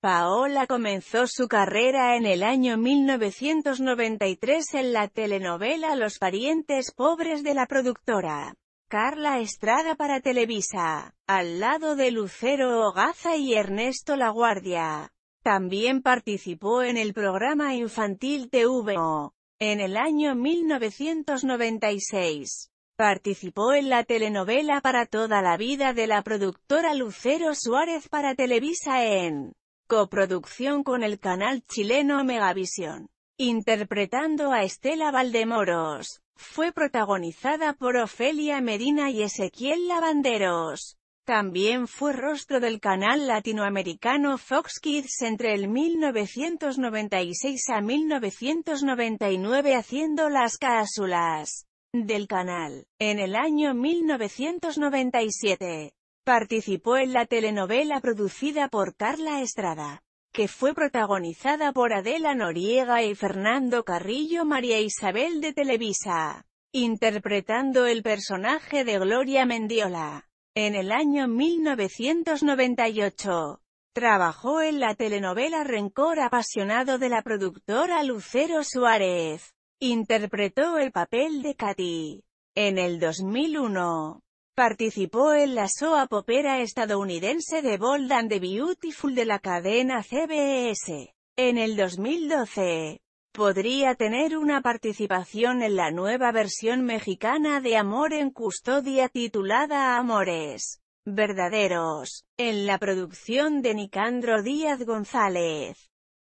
Paola comenzó su carrera en el año 1993 en la telenovela Los parientes pobres de la productora Carla Estrada para Televisa, al lado de Lucero Ogaza y Ernesto Laguardia. También participó en el programa infantil TVO. En el año 1996, participó en la telenovela Para toda la vida de la productora Lucero Suárez para Televisa en coproducción con el canal chileno Megavisión. Interpretando a Estela Valdemoros, fue protagonizada por Ofelia Medina y Ezequiel Lavanderos. También fue rostro del canal latinoamericano Fox Kids entre el 1996 a 1999 haciendo las cápsulas del canal. En el año 1997, Participó en la telenovela producida por Carla Estrada, que fue protagonizada por Adela Noriega y Fernando Carrillo María Isabel de Televisa, interpretando el personaje de Gloria Mendiola. En el año 1998, trabajó en la telenovela Rencor apasionado de la productora Lucero Suárez. Interpretó el papel de Katy. En el 2001, Participó en la soap opera estadounidense de Bold and the Beautiful de la cadena CBS. En el 2012, podría tener una participación en la nueva versión mexicana de Amor en Custodia titulada Amores Verdaderos, en la producción de Nicandro Díaz González.